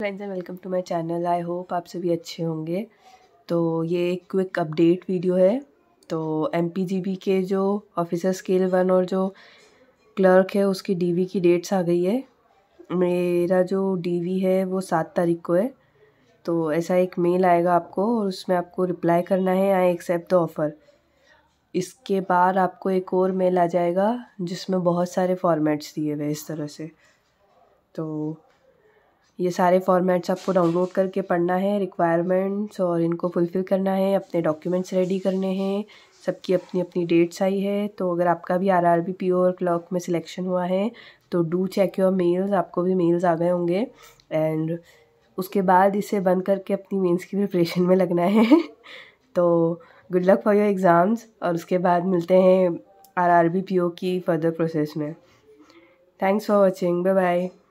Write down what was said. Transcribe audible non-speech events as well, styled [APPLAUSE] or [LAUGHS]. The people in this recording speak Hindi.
friends and welcome to my channel I hope आप सभी अच्छे होंगे तो ये एक क्विक अपडेट वीडियो है तो एम के जो ऑफिसर स्केल वन और जो क्लर्क है उसकी डीवी की डेट्स आ गई है मेरा जो डीवी है वो सात तारीख को है तो ऐसा एक मेल आएगा आपको और उसमें आपको रिप्लाई करना है आई एक्सेप्ट द ऑफ़र इसके बाद आपको एक और मेल आ जाएगा जिसमें बहुत सारे फॉर्मेट्स दिए हुए इस तरह से तो ये सारे फॉर्मेट्स आपको डाउनलोड करके पढ़ना है रिक्वायरमेंट्स और इनको फुलफ़िल करना है अपने डॉक्यूमेंट्स रेडी करने हैं सबकी अपनी अपनी डेट्स आई है तो अगर आपका भी आर आर बी पी और क्लॉक में सिलेक्शन हुआ है तो डू चेक योर मेल्स आपको भी मेल्स आ गए होंगे एंड उसके बाद इसे बंद करके अपनी मेन्स की प्रिपरेशन में लगना है [LAUGHS] तो good luck for your exams और उसके बाद मिलते हैं R R B P O की फर्दर प्रोसेस में thanks for watching bye bye